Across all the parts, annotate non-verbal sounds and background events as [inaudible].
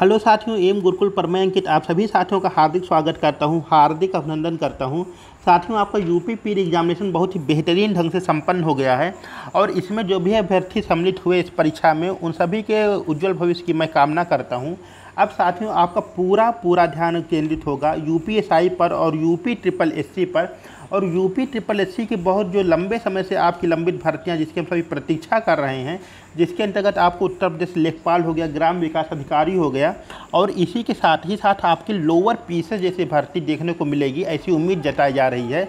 hello साथियों M Gurukul पर मैं अंकित आप सभी साथियों का हार्दिक स्वागत करता हूं हार्दिक अभिनंदन करता हूं साथियों आपका यूपी पीर एग्जामिनेशन बहुत ही बेहतरीन ढंग से संपन्न हो गया है और इसमें जो भी अभ्यर्थी सम्मिलित हुए इस परीक्षा में उन सभी के उज्जवल भविष्य की मैं कामना करता हूँ अब साथियों आपका पूरा पूरा ध्यान केंद्रित होगा यू पर और यूपी ट्रिपल एस पर और यूपी ट्रिपल एस की बहुत जो लंबे समय से आपकी लंबित भर्तियाँ जिसकी हम सभी प्रतीक्षा कर रहे हैं जिसके अंतर्गत आपको उत्तर प्रदेश लेखपाल हो गया ग्राम विकास अधिकारी हो गया और इसी के साथ ही साथ आपकी लोअर पीसेस जैसी भर्ती देखने को मिलेगी ऐसी उम्मीद जताई जा रही है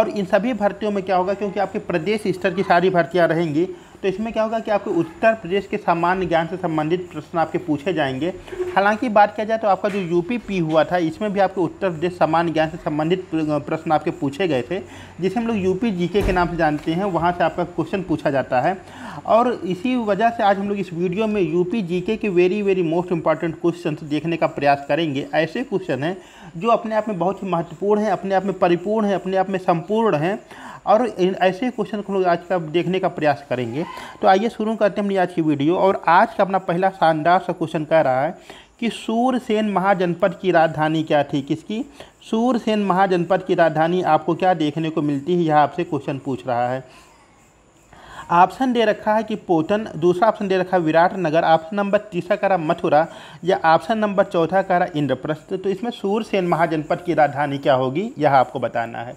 और इन सभी भर्तियों में क्या होगा क्योंकि आपके प्रदेश स्तर की सारी भर्तियाँ रहेंगी तो इसमें क्या होगा कि आपको उत्तर प्रदेश के सामान्य ज्ञान से संबंधित प्रश्न आपके पूछे जाएंगे हालांकि बात किया जाए तो आपका जो यूपी पी हुआ था इसमें भी आपको उत्तर प्रदेश सामान्य ज्ञान से संबंधित प्रश्न आपके पूछे गए थे जिसे हम लोग यूपी जीके के नाम से जानते हैं वहाँ से आपका क्वेश्चन पूछा जाता है और इसी वजह से आज हम लोग इस वीडियो में UP G K very very most important question देखने का प्रयास करेंगे ऐसे क्वेश्चन हैं जो अपने आप में बहुत ही महत्वपूर्ण है अपने आप में परिपूर्ण है अपने आप में संपूर्ण हैं और ऐसे क्वेश्चन को लोग आज का देखने का प्रयास करेंगे तो आइए शुरू करते हैं अपनी आज की वीडियो और आज का अपना पहला शानदार सा क्वेश्चन कह रहा है कि सूरसेन महाजनपद की राजधानी क्या थी किसकी सूरसेन महाजनपद की राजधानी आपको क्या देखने को मिलती है यह आपसे क्वेश्चन पूछ रहा है ऑप्शन दे रखा है कि पोतन दूसरा ऑप्शन दे रखा है विराट नगर ऑप्शन नंबर तीसरा करा मथुरा या ऑप्शन नंबर चौथा करा इंद्रप्रस्थ तो इसमें सूरसेन महाजनपद की राजधानी क्या होगी यह आपको बताना है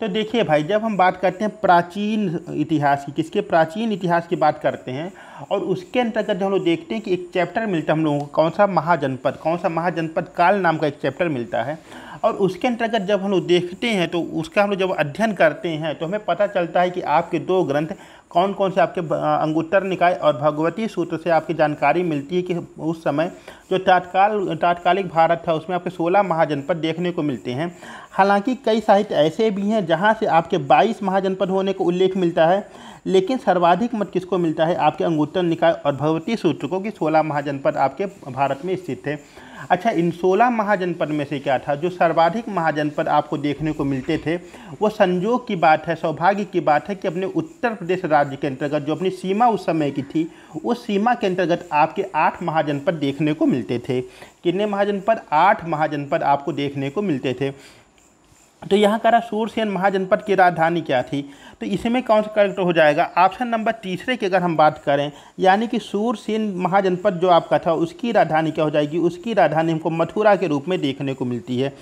तो देखिए भाई जब हम बात करते हैं प्राचीन इतिहास की किसके प्राचीन इतिहास की बात करते हैं और उसके अंतर्गत जब हम लोग देखते हैं कि एक चैप्टर मिलता है हम लोगों को कौन सा महाजनपद कौन सा महाजनपद काल नाम का एक चैप्टर मिलता है और उसके अंतर्गत जब हम लोग देखते हैं तो उसका हम लोग जब अध्ययन करते हैं तो हमें पता चलता है कि आपके दो ग्रंथ कौन कौन से आपके अंगुत्तर निकाय और भगवती सूत्र से आपकी जानकारी मिलती है कि उस समय जो तात्काल तात्कालिक भारत था उसमें आपके 16 महाजनपद देखने को मिलते हैं हालांकि कई साहित्य ऐसे भी हैं जहां से आपके 22 महाजनपद होने को उल्लेख मिलता है लेकिन सर्वाधिक मत किसको मिलता है आपके अंगुत्तर निकाय और भगवती सूत्र को कि सोलह महाजनपद आपके भारत में स्थित है अच्छा इन सोलह महाजनपद में से क्या था जो सर्वाधिक महाजनपद आपको देखने को मिलते थे वो संजोग की बात है सौभाग्य की बात है कि अपने उत्तर प्रदेश राज्य के अंतर्गत जो अपनी सीमा उस समय की थी उस सीमा के अंतर्गत आपके आठ महाजनपद देखने को मिलते थे कितने महाजनपद आठ महाजनपद आपको देखने को मिलते थे तो यहाँ रहा सूरसेन महाजनपद की राजधानी क्या थी तो इसमें कौन सा करेक्ट हो जाएगा ऑप्शन नंबर तीसरे की अगर हम बात करें यानी कि सूरसेन महाजनपद जो आपका था उसकी राजधानी क्या हो जाएगी उसकी राजधानी हमको मथुरा के रूप में देखने को मिलती है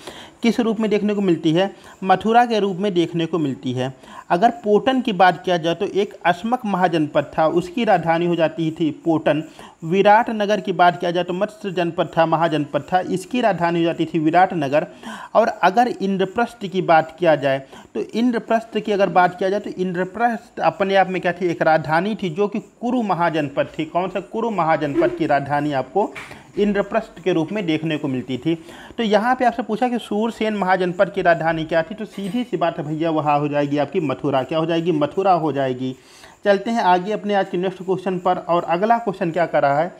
किस रूप में देखने को मिलती है मथुरा के रूप में देखने को मिलती है अगर पोटन की बात किया जाए तो एक अस्मक महाजनपद था उसकी राजधानी हो जाती थी पोटन विराट नगर की बात किया जाए तो मत्स्य जनपद था महाजनपद था इसकी राजधानी हो जाती थी विराट नगर और अगर इंद्रप्रस्थ की बात किया जाए तो इंद्रप्रस्थ की अगर बात किया जाए तो इंद्रप्रस्थ अपने आप में क्या थी एक राजधानी थी जो कि कुरु महाजनपद थी कौन सा कुरु महाजनपद की राजधानी आपको इंद्रप्रस्थ के रूप में देखने को मिलती थी तो यहाँ पे आपसे पूछा कि सूरसेन महाजनपद की राजधानी क्या थी तो सीधी सी बात है भैया वहाँ हो जाएगी आपकी मथुरा क्या हो जाएगी मथुरा हो जाएगी चलते हैं आगे अपने आज के नेक्स्ट क्वेश्चन पर और अगला क्वेश्चन क्या करा है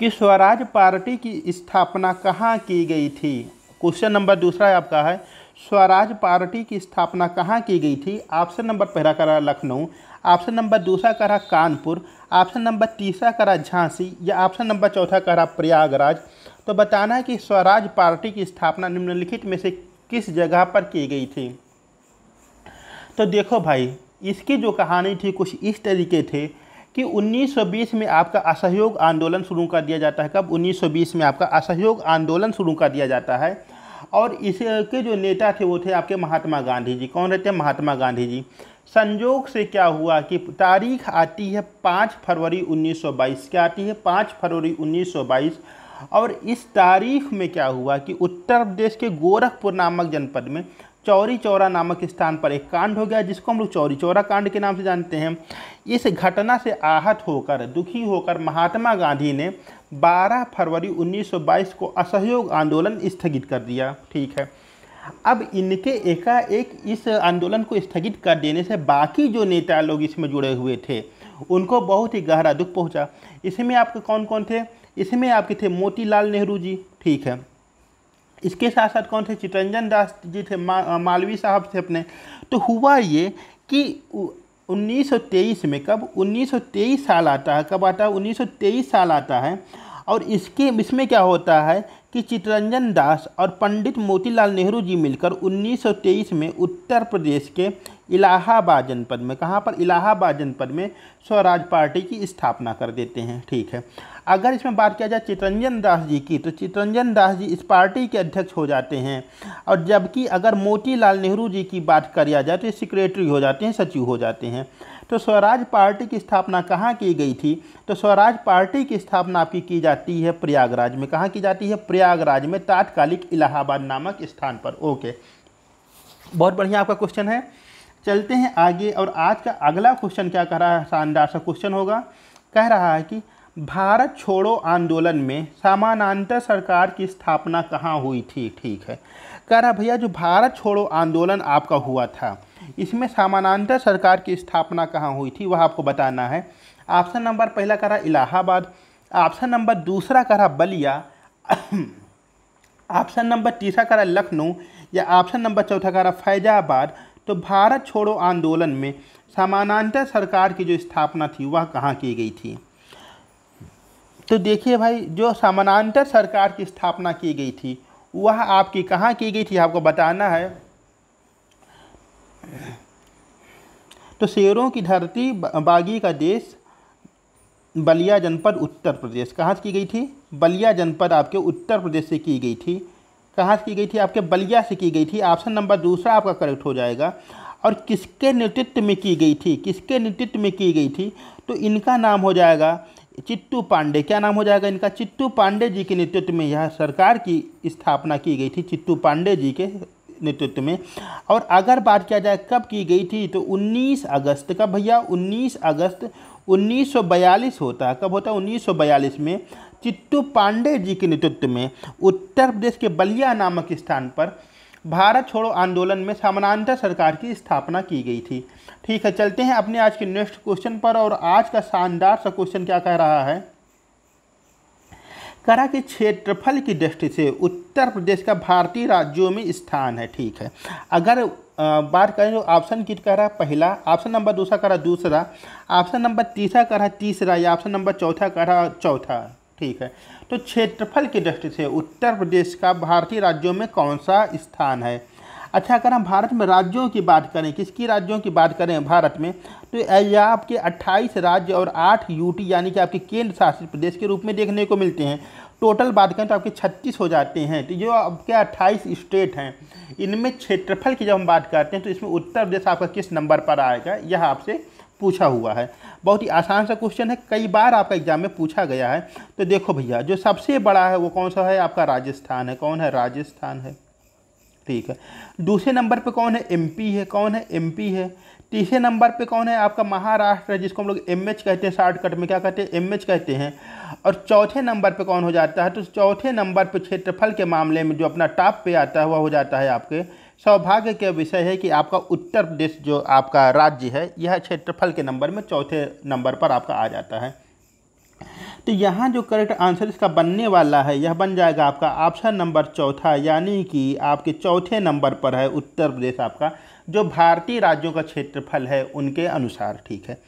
कि स्वराज पार्टी की स्थापना कहाँ की गई थी क्वेश्चन नंबर दूसरा आपका है स्वराज पार्टी की स्थापना कहाँ की गई थी ऑप्शन नंबर पहला करा लखनऊ ऑप्शन नंबर दूसरा करा कानपुर ऑप्शन नंबर तीसरा करा झांसी या ऑप्शन नंबर चौथा करा प्रयागराज तो बताना है कि स्वराज पार्टी की स्थापना निम्नलिखित में से किस जगह पर की गई थी तो देखो भाई इसकी जो कहानी थी कुछ इस तरीके थे कि 1920 में आपका असहयोग आंदोलन शुरू कर दिया जाता है कब 1920 में आपका असहयोग आंदोलन शुरू कर दिया जाता है और इसके जो नेता थे वो थे आपके महात्मा गांधी जी कौन रहते हैं महात्मा गांधी जी संजोग से क्या हुआ कि तारीख आती है पाँच फरवरी 1922 क्या आती है पाँच फरवरी 1922 और इस तारीख में क्या हुआ कि उत्तर प्रदेश के गोरखपुर नामक जनपद में चौरी चौरा नामक स्थान पर एक कांड हो गया जिसको हम लोग चौरी चौरा कांड के नाम से जानते हैं इस घटना से आहत होकर दुखी होकर महात्मा गांधी ने 12 फरवरी 1922 को असहयोग आंदोलन स्थगित कर दिया ठीक है अब इनके एकाएक इस आंदोलन को स्थगित कर देने से बाकी जो नेता लोग इसमें जुड़े हुए थे उनको बहुत ही गहरा दुख पहुँचा इसमें आपके कौन कौन थे इसमें आपके थे मोतीलाल नेहरू जी ठीक है इसके साथ साथ कौन थे चितरंजन दास जी थे मा, मालवी साहब थे अपने तो हुआ ये कि 1923 में कब 1923 साल आता है कब आता है 1923 साल आता है और इसके इसमें क्या होता है कि चितरंजन दास और पंडित मोतीलाल नेहरू जी मिलकर 1923 में उत्तर प्रदेश के इलाहाबाद जनपद में कहाँ पर इलाहाबाद जनपद में स्वराज पार्टी की स्थापना कर देते हैं ठीक है अगर इसमें बात किया जाए चितरंजन दास जी की तो चितरंजन दास जी इस पार्टी के अध्यक्ष हो जाते हैं और जबकि अगर मोतीलाल नेहरू जी की बात किया जाए तो ये सेक्रेटरी हो जाते हैं सचिव हो जाते हैं तो स्वराज पार्टी की स्थापना कहाँ की गई थी तो स्वराज पार्टी की स्थापना आपकी की जाती है प्रयागराज में कहाँ की जाती है प्रयागराज में तात्कालिक इलाहाबाद नामक स्थान पर ओके बहुत बढ़िया आपका क्वेश्चन है चलते हैं आगे और आज का अगला क्वेश्चन क्या कह रहा है शानदार सा क्वेश्चन होगा कह रहा है कि भारत छोड़ो आंदोलन में सामानांतर सरकार की स्थापना कहाँ हुई थी ठीक है कह रहा भैया जो भारत छोड़ो आंदोलन आपका हुआ था इसमें सामानांतर सरकार की स्थापना कहाँ हुई थी वह आपको बताना है ऑप्शन नंबर पहला कह रहा इलाहाबाद ऑप्शन नंबर दूसरा कह रहा बलिया [coughs] ऑप्शन नंबर तीसरा कह रहा लखनऊ या ऑप्शन नंबर चौथा कह रहा फैजाबाद तो भारत छोड़ो आंदोलन में सामानांतर सरकार की जो स्थापना थी वह कहाँ की गई थी तो देखिए भाई जो समानांतर सरकार की स्थापना की गई थी वह आपकी कहाँ की गई थी आपको बताना है तो शेरों की धरती बागी का देश बलिया जनपद उत्तर प्रदेश कहाँ से की गई थी बलिया जनपद आपके उत्तर प्रदेश से की गई थी कहाँ से की गई थी आपके बलिया से की गई थी ऑप्शन नंबर दूसरा आपका करेक्ट हो जाएगा और किसके नेतृत्व में की गई थी किसके नेतृत्व में की गई थी तो इनका नाम हो जाएगा चिट्टू पांडे क्या नाम हो जाएगा इनका चिट्टू पांडे जी के नेतृत्व में यह सरकार की स्थापना की गई थी चिट्टू पांडे जी के नेतृत्व में और अगर बात किया जाए कब की गई थी तो 19 अगस्त का भैया 19 अगस्त 1942 होता है कब होता है 1942 में चिट्टू पांडे जी के नेतृत्व में उत्तर प्रदेश के बलिया नामक स्थान पर भारत छोड़ो आंदोलन में समानांतर सरकार की स्थापना की गई थी ठीक है चलते हैं अपने आज के नेक्स्ट क्वेश्चन पर और आज का शानदार सा क्वेश्चन क्या कह रहा है करा के क्षेत्रफल की दृष्टि से उत्तर प्रदेश का भारतीय राज्यों में स्थान है ठीक है अगर बात करें तो ऑप्शन किट कह रहा है पहला ऑप्शन नंबर दूसरा कह रहा दूसरा ऑप्शन नंबर तीसरा कह रहा तीसरा या ऑप्शन नंबर चौथा कह रहा चौथा ठीक है तो क्षेत्रफल की दृष्टि से उत्तर प्रदेश का भारतीय राज्यों में कौन सा स्थान है अच्छा अगर हम भारत में राज्यों की बात करें किसकी राज्यों की बात करें भारत में तो यह आपके 28 राज्य और 8 यूटी यानी कि आपके केंद्र शासित प्रदेश के रूप में देखने को मिलते हैं टोटल बात करें तो आपके 36 हो जाते हैं तो जो आपके 28 स्टेट हैं इनमें क्षेत्रफल की जब हम बात करते हैं तो इसमें उत्तर प्रदेश आपका किस नंबर पर आएगा यह आपसे पूछा हुआ है बहुत ही आसान सा क्वेश्चन है कई बार आपका एग्जाम में पूछा गया है तो देखो भैया जो सबसे बड़ा है वो कौन सा है आपका राजस्थान है कौन है राजस्थान है ठीक है दूसरे नंबर पे कौन है एमपी है कौन है एमपी है तीसरे नंबर पे कौन है आपका महाराष्ट्र है जिसको हम लोग एम कहते हैं शॉर्टकट में क्या कहते हैं एम कहते हैं और चौथे नंबर पे कौन हो जाता है तो चौथे नंबर पे क्षेत्रफल के मामले में जो अपना टॉप पे आता है वह हो जाता है आपके सौभाग्य का विषय है कि आपका उत्तर प्रदेश जो आपका राज्य है यह क्षेत्रफल के नंबर में चौथे नंबर पर आपका आ जाता है तो यहाँ जो करेक्ट आंसर इसका बनने वाला है यह बन जाएगा आपका ऑप्शन नंबर चौथा यानी कि आपके चौथे नंबर पर है उत्तर प्रदेश आपका जो भारतीय राज्यों का क्षेत्रफल है उनके अनुसार ठीक है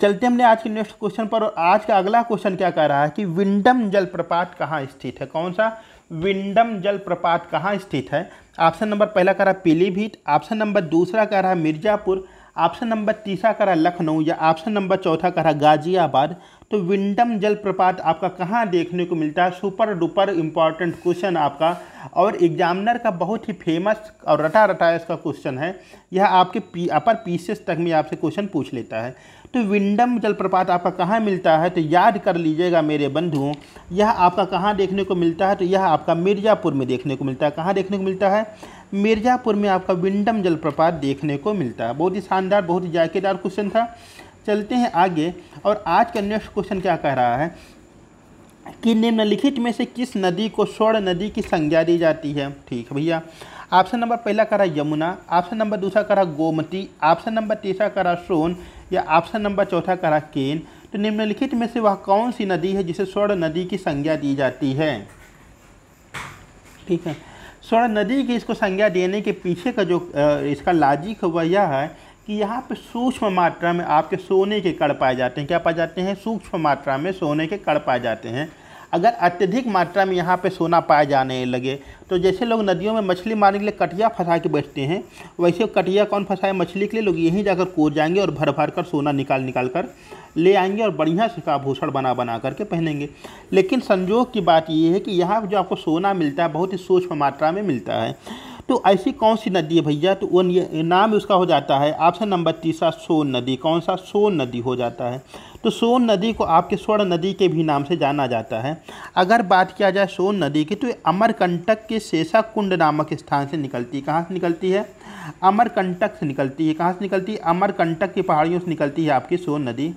चलते हमने आज के नेक्स्ट क्वेश्चन पर और आज का अगला क्वेश्चन क्या कह रहा है कि विंडम जलप्रपात कहाँ स्थित है कौन सा विंडम जलप्रपात कहाँ स्थित है ऑप्शन नंबर पहला कह रहा पीलीभीत ऑप्शन नंबर दूसरा कह रहा मिर्ज़ापुर ऑप्शन नंबर तीसरा कह रहा लखनऊ या ऑप्शन नंबर चौथा कह रहा गाजियाबाद तो विंडम जलप्रपात आपका कहाँ देखने को मिलता है सुपर डुपर इम्पॉर्टेंट क्वेश्चन आपका और एग्जामिनर का बहुत ही फेमस और रटा रटा इसका क्वेश्चन है यह आपके पी अपर पीसेस तक में आपसे क्वेश्चन पूछ लेता है तो विंडम जलप्रपात आपका कहाँ मिलता है तो याद कर लीजिएगा मेरे बंधुओं यह आपका कहाँ देखने को मिलता है तो यह आपका मिर्ज़ापुर में देखने को मिलता है कहाँ देखने को मिलता है मिर्ज़ापुर में आपका विंडम जलप्रपात देखने को मिलता है बहुत ही शानदार बहुत ही जायकेदार क्वेश्चन था चलते हैं आगे और आज का नेक्स्ट क्वेश्चन क्या कह रहा है कि निम्नलिखित में से किस नदी को स्वर्ण नदी की संज्ञा दी जाती है ठीक है भैया ऑप्शन नंबर पहला करा यमुना ऑप्शन नंबर दूसरा करा गोमती ऑप्शन नंबर तीसरा करा सोन या ऑप्शन नंबर चौथा करा केन तो निम्नलिखित में से वह कौन सी नदी है जिसे स्वर्ण नदी की संज्ञा दी जाती है ठीक है स्वर्ण नदी की इसको संज्ञा देने के पीछे का जो इसका लॉजिक वह यह है कि यहाँ पे सूक्ष्म मात्रा में आपके सोने के कड़ पाए जाते हैं क्या पाए जाते हैं सूक्ष्म मात्रा में सोने के कड़ पाए जाते हैं अगर अत्यधिक मात्रा में यहाँ पे सोना पाए जाने लगे तो जैसे लोग नदियों में मछली मारने के लिए कटिया फंसा के बैठते हैं वैसे कटिया कौन फंसाए मछली के लिए लोग यहीं जाकर कूद जाएंगे और भर भर कर सोना निकाल निकाल कर ले आएंगे और बढ़िया से आभूषण बना बना करके पहनेंगे लेकिन संजोग की बात यह है कि यहाँ जो आपको सोना मिलता है बहुत ही सूक्ष्म मात्रा में मिलता है तो ऐसी कौन सी नदी है भैया तो वो नाम उसका हो जाता है ऑप्शन नंबर तीसरा सोन नदी कौन सा सोन नदी हो जाता है तो सोन नदी को आपके स्वर्ण नदी के भी नाम से जाना जाता है अगर बात किया जाए सोन नदी की तो ये अमरकंटक के शेषा कुंड नामक स्थान से निकलती है कहाँ से निकलती है अमरकंटक से निकलती है कहाँ से निकलती है अमरकंटक की पहाड़ियों से निकलती है आपकी सोन नदी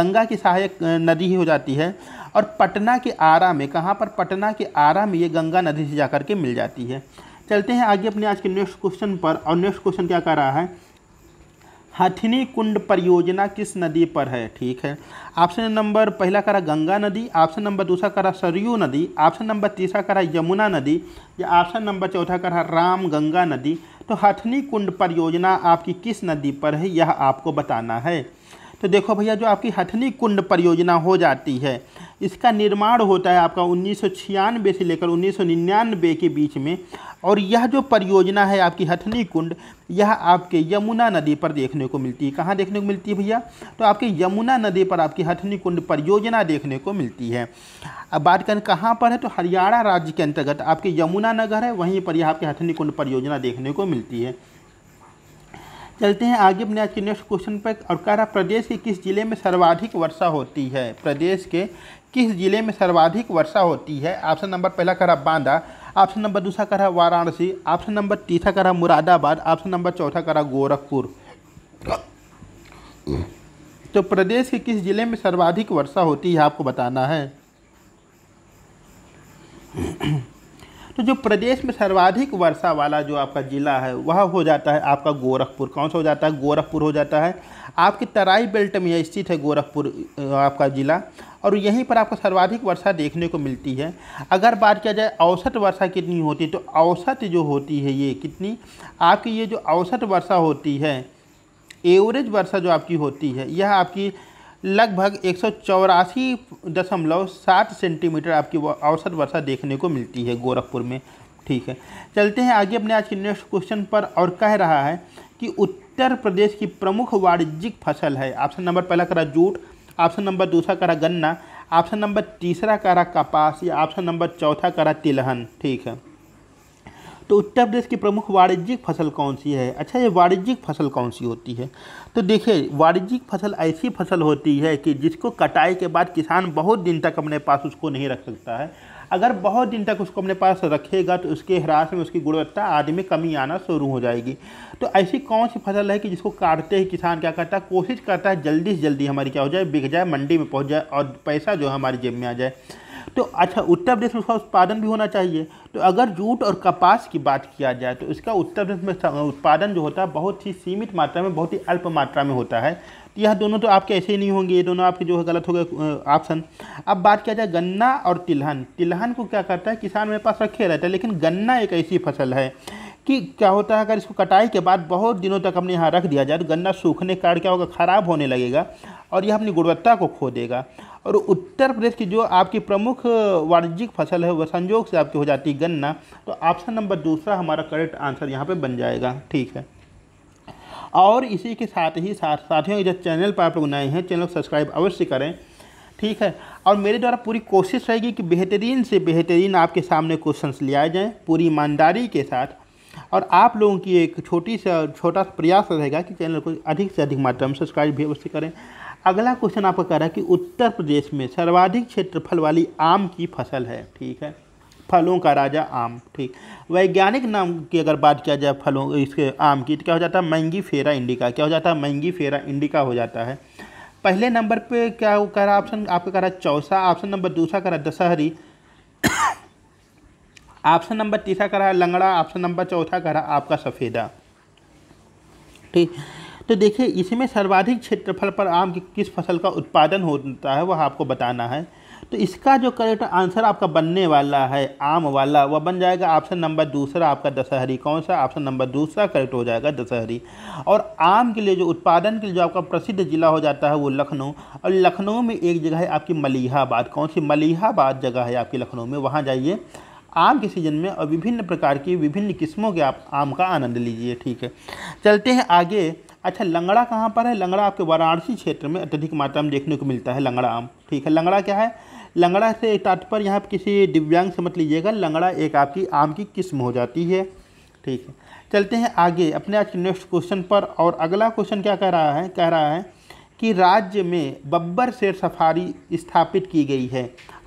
गंगा की सहायक नदी ही हो जाती है और पटना के आरा में कहाँ पर पटना के आरा में ये गंगा नदी से जाकर के मिल जाती है चलते हैं आगे अपने आज के नेक्स्ट क्वेश्चन पर और नेक्स्ट क्वेश्चन क्या कर रहा है हथिनी कुंड परियोजना किस नदी पर है ठीक है ऑप्शन नंबर पहला करा गंगा नदी ऑप्शन नंबर दूसरा करा सरयू नदी ऑप्शन नंबर तीसरा करा यमुना नदी या ऑप्शन नंबर चौथा करा राम गंगा नदी तो हथनी कुंड परियोजना आपकी किस नदी पर है यह आपको बताना है तो देखो भैया जो आपकी हथनी कुंड परियोजना हो जाती है इसका निर्माण होता है आपका उन्नीस से लेकर उन्नीस के बीच में और यह जो परियोजना है आपकी हथनी कुंड यह आपके यमुना नदी पर देखने को मिलती है कहाँ देखने को मिलती है भैया तो आपके यमुना नदी पर आपकी हथनी कुंड परियोजना देखने को मिलती है अब बात करें कहाँ पर है तो हरियाणा राज्य के अंतर्गत आपके यमुना नगर है वहीं पर यह आपके हथनी कुंड परियोजना देखने को मिलती है चलते हैं आगे अपने आज के नेक्स्ट क्वेश्चन पर और कह रहा प्रदेश के किस जिले में सर्वाधिक वर्षा होती है प्रदेश के किस जिले में सर्वाधिक वर्षा होती है ऑप्शन नंबर पहला कह रहा बांदा ऑप्शन नंबर दूसरा कर रहा वाराणसी ऑप्शन नंबर तीसरा कर रहा मुरादाबाद ऑप्शन नंबर चौथा कर रहा गोरखपुर तो प्रदेश के किस जिले में सर्वाधिक वर्षा होती है आपको बताना है तो जो प्रदेश में सर्वाधिक वर्षा वाला जो आपका ज़िला है वह हो जाता है आपका गोरखपुर कौन सा हो जाता है गोरखपुर हो जाता है आपकी तराई बेल्ट में स्थित है गोरखपुर आपका ज़िला और यहीं पर आपको सर्वाधिक वर्षा देखने को मिलती है अगर बात किया जाए औसत वर्षा कितनी होती है तो औसत जो होती है ये कितनी आपकी ये जो औसत वर्षा होती है एवरेज वर्षा जो आपकी होती है यह आपकी लगभग एक दशमलव सात सेंटीमीटर आपकी औसत वर्षा देखने को मिलती है गोरखपुर में ठीक है चलते हैं आगे अपने आज के नेक्स्ट क्वेश्चन पर और कह रहा है कि उत्तर उत्तर प्रदेश की प्रमुख वाणिज्यिक फसल है ऑप्शन नंबर पहला करा जूट ऑप्शन नंबर दूसरा करा गन्ना ऑप्शन नंबर तीसरा करा कपास या ऑप्शन नंबर चौथा करा तिलहन ठीक है तो उत्तर प्रदेश की प्रमुख वाणिज्यिक फसल कौन सी है अच्छा ये वाणिज्यिक फसल कौन सी होती है तो देखिए वाणिज्यिक फसल ऐसी फसल होती है कि जिसको कटाई के बाद किसान बहुत दिन तक अपने पास उसको नहीं रख सकता है अगर बहुत दिन तक उसको अपने पास रखेगा तो उसके ह्रास में उसकी गुणवत्ता आदि में कमी आना शुरू हो जाएगी तो ऐसी कौन सी फसल है कि जिसको काटते ही किसान क्या करता है कोशिश करता है जल्दी से जल्दी हमारी क्या हो जाए बिक जाए मंडी में पहुँच जाए और पैसा जो है हमारी जेब में आ जाए तो अच्छा उत्तर प्रदेश में उसका उत्पादन भी होना चाहिए तो अगर जूट और कपास की बात किया जाए तो इसका उत्तर प्रदेश में उत्पादन जो होता है बहुत ही सीमित मात्रा में बहुत ही अल्प मात्रा में होता है तो यह दोनों तो आपके ऐसे ही नहीं होंगे ये दोनों आपके जो है गलत हो गए ऑप्शन अब बात किया जाए गन्ना और तिलहन तिलहन को क्या करता है किसान मेरे पास रखे रहता है लेकिन गन्ना एक ऐसी फसल है कि क्या होता है अगर इसको कटाई के बाद बहुत दिनों तक अपने यहाँ रख दिया जाए तो गन्ना सूखने के कारण क्या होगा ख़राब होने लगेगा और यह अपनी गुणवत्ता को खो देगा और उत्तर प्रदेश की जो आपकी प्रमुख वाणिज्यिक फसल है वह संजोग से आपकी हो जाती है गन्ना तो ऑप्शन नंबर दूसरा हमारा करेक्ट आंसर यहाँ पे बन जाएगा ठीक है और इसी के साथ ही साथ साथियों जब चैनल पर आप लोग नए हैं चैनल को सब्सक्राइब अवश्य करें ठीक है और मेरे द्वारा पूरी कोशिश रहेगी कि बेहतरीन से बेहतरीन आपके सामने क्वेश्चंस लिया जाएँ पूरी ईमानदारी के साथ और आप लोगों की एक छोटी सा छोटा सा प्रयास रहेगा कि चैनल को अधिक से अधिक मात्रा में सब्सक्राइब भी अवश्य करें अगला क्वेश्चन आपका कह रहा है कि उत्तर प्रदेश में सर्वाधिक क्षेत्रफल वाली आम की फसल है ठीक है फलों का राजा आम ठीक वैज्ञानिक नाम की अगर बात किया जाए फलों इसके आम की तो क्या हो जाता है मैंगी फेरा इंडिका क्या हो जाता है मैंगी फेरा इंडिका हो जाता है पहले नंबर पे क्या कह रहा ऑप्शन आपका कह रहा है चौसा ऑप्शन नंबर दूसरा कह रहा है दशहरी ऑप्शन नंबर तीसरा कह रहा है लंगड़ा ऑप्शन नंबर चौथा कह रहा आपका सफ़ेदा ठीक तो देखिए इसमें सर्वाधिक क्षेत्रफल पर आम की किस फसल का उत्पादन होता है वह आपको बताना है तो इसका जो करेक्ट आंसर आपका बनने वाला है आम वाला वह बन जाएगा ऑप्शन नंबर दूसरा आपका दशहरी कौन सा ऑप्शन नंबर दूसरा करेक्ट हो जाएगा दशहरी और आम के लिए जो उत्पादन के लिए जो आपका प्रसिद्ध जिला हो जाता है वो लखनऊ और लखनऊ में एक जगह है आपकी मलिहाबाद कौन सी मलिहाबाद जगह है आपकी लखनऊ में वहाँ जाइए आम के सीज़न में और विभिन्न प्रकार की विभिन्न किस्मों के आप आम का आनंद लीजिए ठीक है चलते हैं आगे अच्छा लंगड़ा कहाँ पर है लंगड़ा आपके वाराणसी क्षेत्र में अत्यधिक मात्रा में देखने को मिलता है लंगड़ा आम ठीक है लंगड़ा क्या है लंगड़ा से तात्पर्य यहाँ पर किसी दिव्यांग से मत लीजिएगा लंगड़ा एक आपकी आम की किस्म हो जाती है ठीक है चलते हैं आगे अपने आज के नेक्स्ट क्वेश्चन पर और अगला क्वेश्चन क्या कह रहा है कह रहा है कि राज्य में बब्बर शेर सफारी स्थापित की गई है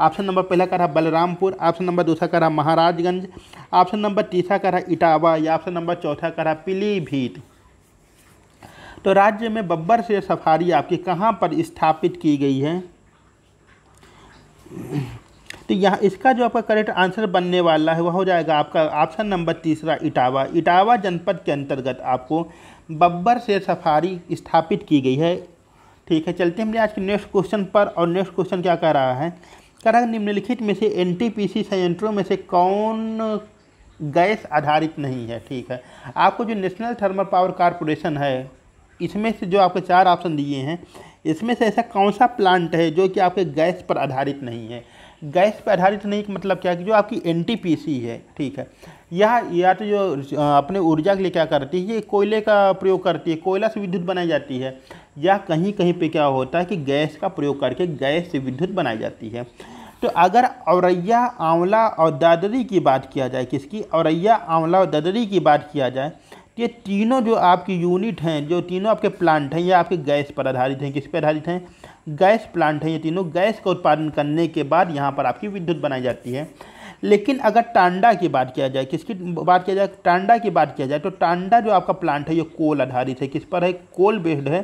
ऑप्शन नंबर पहला कह रहा बलरामपुर ऑप्शन नंबर दूसरा कह रहा महाराजगंज ऑप्शन नंबर तीसरा कह रहा इटावा या ऑप्शन नंबर चौथा कह रहा पीलीभीत तो राज्य में बब्बर शेर सफारी आपकी कहाँ पर स्थापित की गई है तो यहाँ इसका जो आपका करेक्ट आंसर बनने वाला है वह हो जाएगा आपका ऑप्शन नंबर तीसरा इटावा इटावा जनपद के अंतर्गत आपको बब्बर से सफारी स्थापित की गई है ठीक है चलते हैं आज के नेक्स्ट क्वेश्चन पर और नेक्स्ट क्वेश्चन क्या कह रहा है कह रहा है निम्नलिखित में से एन संयंत्रों में से कौन गैस आधारित नहीं है ठीक है आपको जो नेशनल थर्मल पावर कॉरपोरेशन है इसमें से जो आपको चार ऑप्शन दिए हैं इसमें से ऐसा कौन सा प्लांट है जो कि आपके गैस पर आधारित नहीं है गैस पर आधारित नहीं मतलब क्या कि जो आपकी एन है ठीक है यह या तो जो अपने ऊर्जा के लिए क्या करती है ये कोयले का प्रयोग करती है कोयला से विद्युत बनाई जाती है या कहीं कहीं पे क्या होता है कि गैस का प्रयोग करके गैस से विद्युत बनाई जाती है तो अगर औरैया आंवला और दादरी की बात किया जाए किसकी औरैया आंवला और दादरी की बात किया जाए ये तीनों जो आपकी यूनिट हैं जो तीनों आपके प्लांट हैं ये आपके गैस पर आधारित हैं किस पर आधारित हैं गैस प्लांट हैं ये तीनों गैस का उत्पादन करने के बाद यहाँ पर आपकी विद्युत बनाई जाती है लेकिन अगर टांडा की बात किया जाए किसकी बात किया जाए टांडा की बात किया जाए तो टांडा जो आपका प्लांट है ये कोल आधारित है किस पर है कोल बेस्ड है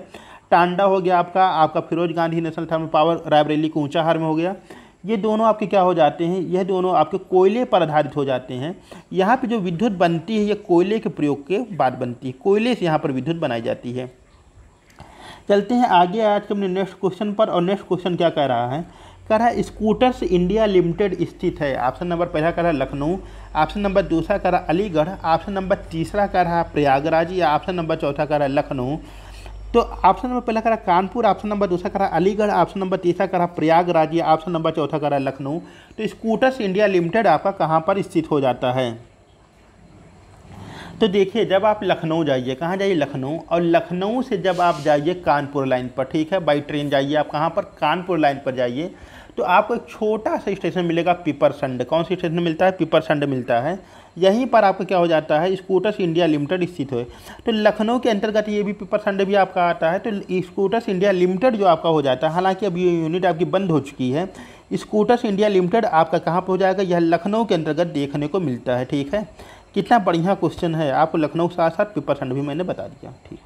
टांडा हो गया आपका आपका Feroze Gandhi national thermal power Raebareli को ऊंचा हार में हो गया ये दोनों आपके क्या हो जाते हैं यह दोनों आपके कोयले पर आधारित हो जाते हैं यहाँ पे जो विद्युत बनती है यह कोयले के प्रयोग के बाद बनती है कोयले से यहाँ पर विद्युत बनाई जाती है चलते हैं आगे आज के अपने नेक्स्ट क्वेश्चन पर और नेक्स्ट क्वेश्चन क्या कह रहा है कह रहा है स्कूटर्स इंडिया लिमिटेड स्थित है ऑप्शन नंबर पहला कह रहा है लखनऊ ऑप्शन नंबर दूसरा कह रहा है अलीगढ़ ऑप्शन नंबर तीसरा कह रहा है प्रयागराज या ऑप्शन नंबर चौथा कह रहा है लखनऊ तो ऑप्शन नंबर पहला करा कानपुर ऑप्शन नंबर दूसरा करा अलीगढ़ ऑप्शन नंबर तीसरा करा प्रयागराज या ऑप्शन नंबर चौथा करा लखनऊ तो स्कूटर्स इंडिया लिमिटेड आपका कहाँ पर स्थित हो जाता है तो देखिए जब आप लखनऊ जाइए कहाँ जाइए लखनऊ और लखनऊ से जब आप जाइए कानपुर लाइन पर ठीक है बाई ट्रेन जाइए आप कहाँ पर कानपुर लाइन पर जाइए तो आपको एक छोटा सा स्टेशन मिलेगा पिपरसंड कौन सा स्टेशन मिलता है पिपरसंड मिलता है यहीं पर आपका क्या हो जाता है स्कूटर्स इंडिया लिमिटेड स्थित हो तो लखनऊ के अंतर्गत ये भी पेपर संडे भी आपका आता है तो स्कूटर्स इंडिया लिमिटेड जो आपका हो जाता है हालांकि अब ये यूनिट आपकी बंद हो चुकी है स्कूटर्स इंडिया लिमिटेड आपका कहाँ पर हो जाएगा यह लखनऊ के अंतर्गत देखने को मिलता है ठीक है कितना बढ़िया क्वेश्चन है आपको लखनऊ के साथ साथ पेपर संडे भी मैंने बता दिया ठीक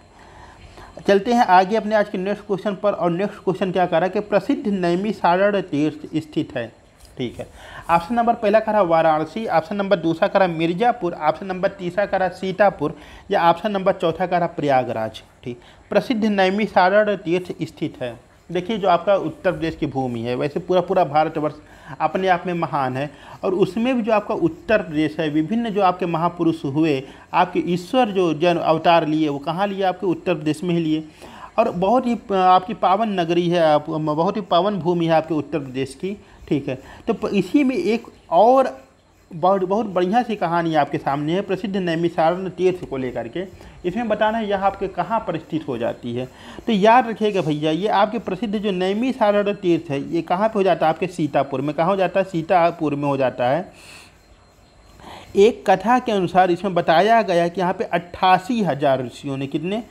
चलते हैं आगे अपने आज के नेक्स्ट क्वेश्चन पर और नेक्स्ट क्वेश्चन क्या कर रहा है कि प्रसिद्ध नैमी सारण तीर्थ स्थित है ठीक है ऑप्शन नंबर पहला करा वाराणसी ऑप्शन नंबर दूसरा करा मिर्जापुर ऑप्शन नंबर तीसरा करा सीतापुर या ऑप्शन नंबर चौथा करा प्रयागराज ठीक प्रसिद्ध नैमी सारण तीर्थ स्थित है देखिए जो आपका उत्तर प्रदेश की भूमि है वैसे पूरा पूरा भारतवर्ष अपने आप में महान है और उसमें भी जो आपका उत्तर प्रदेश है विभिन्न जो आपके महापुरुष हुए आपके ईश्वर जो जन अवतार लिए वो कहाँ लिए आपके उत्तर प्रदेश में ही लिए और बहुत ही आपकी पावन नगरी है आप बहुत ही पावन भूमि है आपके उत्तर प्रदेश की ठीक है तो इसी में एक और बहुत बहुत बढ़िया सी कहानी आपके सामने है प्रसिद्ध नैमिसारण तीर्थ को लेकर के इसमें बताना है यह आपके कहाँ पर स्थित हो जाती है तो याद रखिएगा भैया ये आपके प्रसिद्ध जो नैमिसारण तीर्थ है ये कहाँ पे हो जाता है आपके सीतापुर में कहाँ हो जाता है सीतापुर में हो जाता है एक कथा के अनुसार इसमें बताया गया कि यहाँ पे अट्ठासी हज़ार ऋषियों ने कितने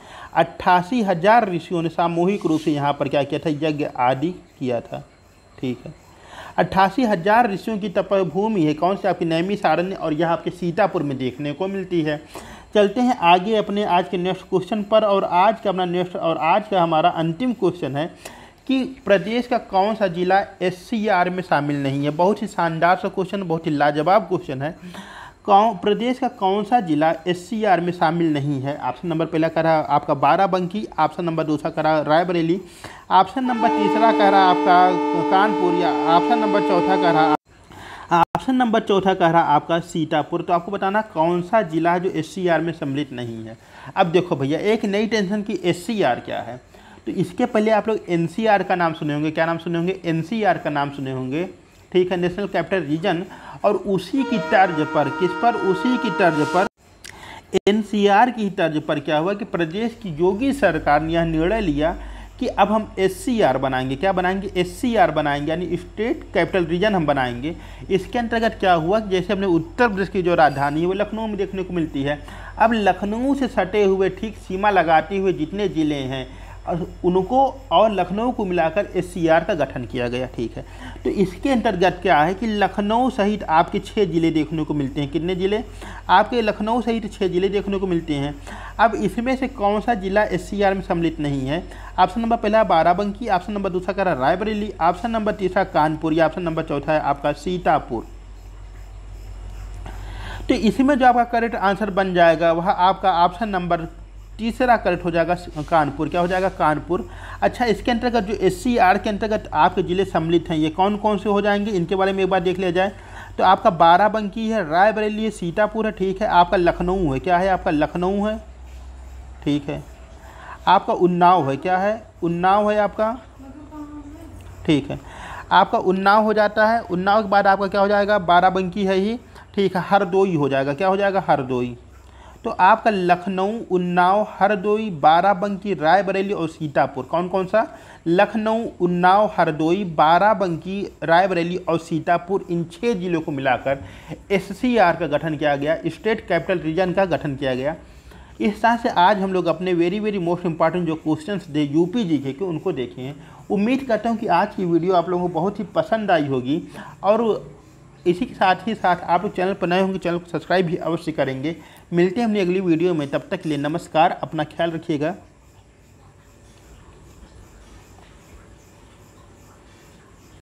अट्ठासी हज़ार ऋषियों ने सामूहिक रूप से यहाँ पर क्या किया था यज्ञ आदि किया था ठीक है अट्ठासी हज़ार ऋषियों की तपभूमि है कौन से आपकी नैमी सारण्य और यह आपके सीतापुर में देखने को मिलती है चलते हैं आगे अपने आज के नेक्स्ट क्वेश्चन पर और आज का अपना नेक्स्ट और आज का हमारा अंतिम क्वेश्चन है कि प्रदेश का कौन सा जिला एस में शामिल नहीं है बहुत ही शानदार सा क्वेश्चन बहुत ही लाजवाब क्वेश्चन है कौन प्रदेश का कौन सा जिला एससीआर में शामिल नहीं है ऑप्शन नंबर पहला कह रहा आपका बाराबंकी ऑप्शन नंबर दूसरा कह रहा रायबरेली ऑप्शन नंबर तीसरा कह रहा आपका कानपुर या ऑप्शन नंबर चौथा कह रहा ऑप्शन नंबर चौथा कह रहा आपका सीतापुर तो आपको बताना कौन सा जिला जो एस में सम्मिलित नहीं है अब देखो भैया एक नई टेंशन की एस क्या है तो इसके पहले आप लोग एन का नाम सुने होंगे क्या नाम सुने होंगे एन का नाम सुने होंगे ठीक है नेशनल कैपिटल रीजन और उसी की तर्ज पर किस पर उसी की तर्ज पर एनसीआर की तर्ज पर क्या हुआ कि प्रदेश की योगी सरकार ने यह निर्णय लिया कि अब हम एस बनाएंगे क्या बनाएंगे एस बनाएंगे यानी स्टेट कैपिटल रीजन हम बनाएंगे इसके अंतर्गत क्या हुआ कि जैसे हमने उत्तर प्रदेश की जो राजधानी है वो लखनऊ में देखने को मिलती है अब लखनऊ से सटे हुए ठीक सीमा लगाते हुए जितने ज़िले हैं उनको और लखनऊ को मिलाकर एस का गठन किया गया ठीक है तो इसके अंतर्गत क्या है कि लखनऊ सहित आपके छः ज़िले देखने को मिलते हैं कितने ज़िले आपके लखनऊ सहित छः ज़िले देखने को मिलते हैं अब इसमें से कौन सा ज़िला एस में सम्मिलित नहीं है ऑप्शन नंबर पहला बाराबंकी ऑप्शन नंबर दूसरा कह रहा है रायबरेली ऑप्शन नंबर तीसरा कानपुर या ऑप्शन नंबर चौथा है आपका सीतापुर तो इसमें जो आपका करेक्ट आंसर बन जाएगा वह आपका ऑप्शन नंबर तीसरा करेक्ट हो जाएगा कानपुर क्या हो जाएगा कानपुर अच्छा इसके अंतर्गत जो एस सी आर के अंतर्गत आपके ज़िले सम्मिलित हैं ये कौन कौन से हो जाएंगे इनके बारे में एक बार देख लिया जाए तो आपका बाराबंकी है रायबरेली है सीतापुर है ठीक है आपका लखनऊ है क्या है आपका लखनऊ है ठीक है आपका उन्नाव है क्या है उन्नाव है आपका ठीक है आपका उन्नाव हो जाता है उन्नाव के बाद आपका क्या हो जाएगा बाराबंकी है ही ठीक है हरदोई हो जाएगा क्या हो जाएगा हरदोई तो आपका लखनऊ उन्नाव हरदोई बाराबंकी रायबरेली और सीतापुर कौन कौन सा लखनऊ उन्नाव हरदोई बाराबंकी रायबरेली और सीतापुर इन छः जिलों को मिलाकर एससीआर का गठन किया गया स्टेट कैपिटल रीजन का गठन किया गया इस तरह से आज हम लोग अपने वेरी वेरी मोस्ट इंपॉर्टेंट जो क्वेश्चंस दे यूपी जी के उनको देखें उम्मीद करता हूँ कि आज की वीडियो आप लोगों को बहुत ही पसंद आई होगी और इसी के साथ ही साथ आप चैनल पर नए होंगे चैनल को सब्सक्राइब भी अवश्य करेंगे मिलते हैं हमने अगली वीडियो में तब तक के लिए नमस्कार अपना ख्याल रखिएगा